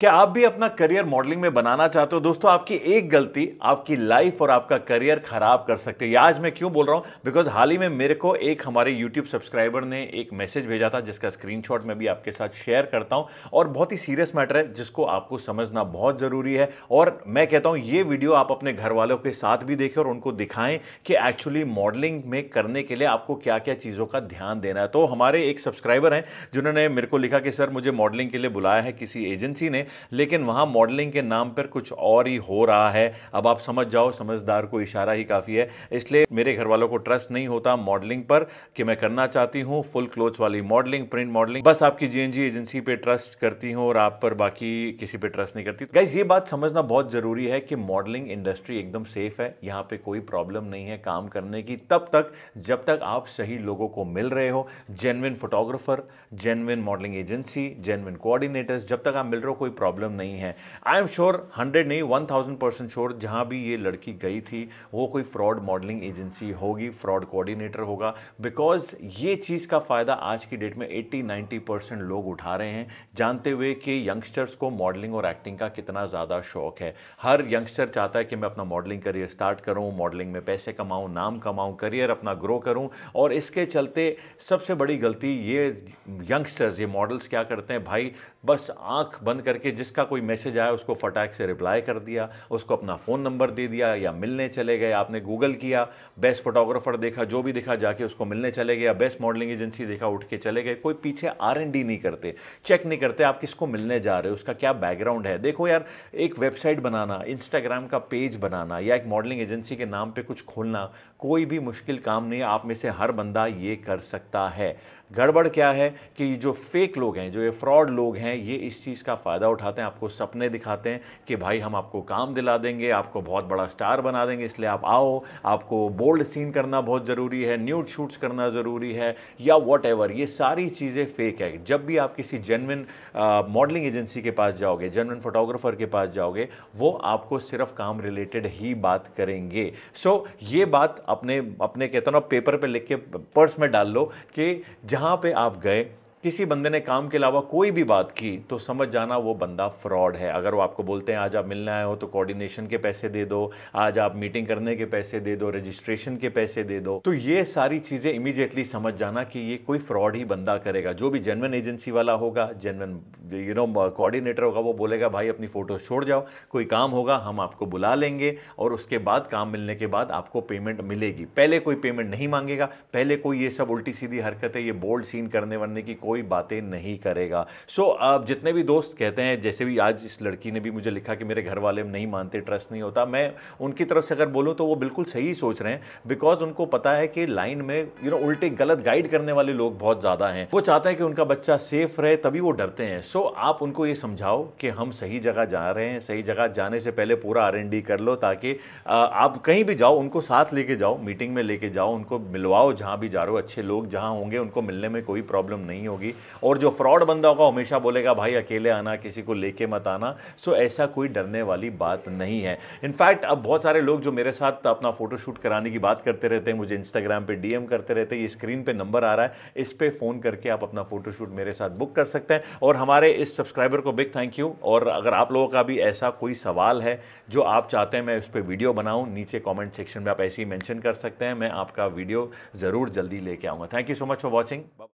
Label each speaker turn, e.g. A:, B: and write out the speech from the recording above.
A: क्या आप भी अपना करियर मॉडलिंग में बनाना चाहते हो दोस्तों आपकी एक गलती आपकी लाइफ और आपका करियर खराब कर सकते है आज मैं क्यों बोल रहा हूं बिकॉज हाल ही में मेरे को एक हमारे यूट्यूब सब्सक्राइबर ने एक मैसेज भेजा था जिसका स्क्रीनशॉट मैं भी आपके साथ शेयर करता हूं और बहुत ही सीरियस मैटर है जिसको आपको समझना बहुत ज़रूरी है और मैं कहता हूँ ये वीडियो आप अपने घर वालों के साथ भी देखें और उनको दिखाएं कि एक्चुअली मॉडलिंग में करने के लिए आपको क्या क्या चीज़ों का ध्यान देना है तो हमारे एक सब्सक्राइबर हैं जिन्होंने मेरे को लिखा कि सर मुझे मॉडलिंग के लिए बुलाया है किसी एजेंसी ने लेकिन वहाँ मॉडलिंग के नाम पर कुछ और ही हो रहा है अब आप समझ जाओ समझदार को इशारा ही काफ़ी है इसलिए मेरे घर वालों को ट्रस्ट नहीं होता मॉडलिंग पर कि मैं करना चाहती हूँ फुल क्लोथ वाली मॉडलिंग प्रिंट मॉडलिंग बस आपकी जी एजेंसी पर ट्रस्ट करती हूँ और आप पर बाकी किसी पर ट्रस्ट नहीं करती गाइज ये बात समझना बहुत ज़रूरी है कि मॉडलिंग इंडस्ट्री एकदम सेफ है यहाँ पर कोई प्रॉब्लम नहीं है काम करने की तब तक जब तक आप सही लोगों को मिल रहे हो genuine photographer genuine modelling agency genuine coordinators जब तक आप मिल रहे हो कोई प्रॉब्लम नहीं है आई एम श्योर हंड्रेड नहीं वन थाउजेंड परसेंट श्योर जहाँ भी ये लड़की गई थी वो कोई फ्रॉड मॉडलिंग एजेंसी होगी फ्रॉड कोऑर्डिनेटर होगा बिकॉज ये चीज़ का फ़ायदा आज की डेट में एट्टी नाइन्टी परसेंट लोग उठा रहे हैं जानते हुए कि यंगस्टर्स को मॉडलिंग और एक्टिंग का कितना ज़्यादा शौक है हर यंगस्टर चाहता है कि मैं अपना मॉडलिंग करियर स्टार्ट करूँ मॉडलिंग में पैसे कमाऊँ नाम कमाऊँ करियर अपना ग्रो करूँ और इसके चलते सबसे बड़ी गलती ये यंगस्टर्स ये मॉडल्स क्या करते हैं भाई बस आँख बंद करके कि जिसका कोई मैसेज आया उसको फटाक से रिप्लाई कर दिया उसको अपना फ़ोन नंबर दे दिया या मिलने चले गए आपने गूगल किया बेस्ट फोटोग्राफर देखा जो भी देखा जाके उसको मिलने चले गए या बेस्ट मॉडलिंग एजेंसी देखा उठ के चले गए कोई पीछे आर नहीं करते चेक नहीं करते आप किसको मिलने जा रहे हो उसका क्या बैकग्राउंड है देखो यार एक वेबसाइट बनाना इंस्टाग्राम का पेज बनाना या एक मॉडलिंग एजेंसी के नाम पर कुछ खोलना कोई भी मुश्किल काम नहीं आप में से हर बंदा ये कर सकता है गड़बड़ क्या है कि जो फेक लोग हैं जो ये फ्रॉड लोग हैं ये इस चीज़ का फ़ायदा उठाते हैं आपको सपने दिखाते हैं कि भाई हम आपको काम दिला देंगे आपको बहुत बड़ा स्टार बना देंगे इसलिए आप आओ आपको बोल्ड सीन करना बहुत ज़रूरी है न्यूड शूट्स करना ज़रूरी है या वॉट ये सारी चीज़ें फेक है जब भी आप किसी जेनविन मॉडलिंग एजेंसी के पास जाओगे जेनविन फोटोग्राफर के पास जाओगे वो आपको सिर्फ काम रिलेटेड ही बात करेंगे सो so, ये बात अपने अपने कहते ना पेपर पे लिख के पर्स में डाल लो कि जहाँ पे आप गए किसी बंदे ने काम के अलावा कोई भी बात की तो समझ जाना वो बंदा फ्रॉड है अगर वो आपको बोलते हैं आज आप मिलने आए हो तो कोऑर्डिनेशन के पैसे दे दो आज आप मीटिंग करने के पैसे दे दो रजिस्ट्रेशन के पैसे दे दो तो ये सारी चीज़ें इमीडिएटली समझ जाना कि ये कोई फ्रॉड ही बंदा करेगा जो भी जेनवन एजेंसी वाला होगा जेनवन यू नो कोऑर्डिनेटर होगा वो बोलेगा भाई अपनी फ़ोटोज छोड़ जाओ कोई काम होगा हम आपको बुला लेंगे और उसके बाद काम मिलने के बाद आपको पेमेंट मिलेगी पहले कोई पेमेंट नहीं मांगेगा पहले कोई ये सब उल्टी सीधी हरकतें ये बोल्ड सीन करने वरने की कोई बातें नहीं करेगा सो so, आप जितने भी दोस्त कहते हैं जैसे भी आज इस लड़की ने भी मुझे लिखा कि मेरे घर वाले नहीं मानते ट्रस्ट नहीं होता मैं उनकी तरफ से अगर बोलूँ तो वो बिल्कुल सही सोच रहे हैं बिकॉज उनको पता है कि लाइन में यू you नो know, उल्टे गलत गाइड करने वाले लोग बहुत ज़्यादा हैं वो चाहते हैं कि उनका बच्चा सेफ रहे तभी वो डरते हैं सो so, आप उनको ये समझाओ कि हम सही जगह जा रहे हैं सही जगह जाने से पहले पूरा आर कर लो ताकि आप कहीं भी जाओ उनको साथ लेके जाओ मीटिंग में लेके जाओ उनको मिलवाओ जहाँ भी जा रहे हो अच्छे लोग जहाँ होंगे उनको मिलने में कोई प्रॉब्लम नहीं होगी होगी और जो फ्रॉड बंदा होगा हमेशा बोलेगा भाई अकेले आना किसी को लेके मत आना सो ऐसा कोई डरने वाली बात नहीं है इनफैक्ट अब बहुत सारे लोग जो मेरे साथ अपना फोटोशूट कराने की बात करते रहते हैं मुझे इंस्टाग्राम पर डीएम करते रहते हैं ये स्क्रीन पर नंबर आ रहा है इस पर फ़ोन करके आप अपना फोटोशूट मेरे साथ बुक कर सकते हैं और हमारे इस सब्सक्राइबर को बिग थैंक यू और अगर आप लोगों का भी ऐसा कोई सवाल है जो आप चाहते हैं मैं उस पर वीडियो बनाऊँ नीचे कॉमेंट सेक्शन में आप ऐसे ही मैंशन कर सकते हैं मैं आपका वीडियो ज़रूर जल्दी लेके आऊँगा thank you so much for watching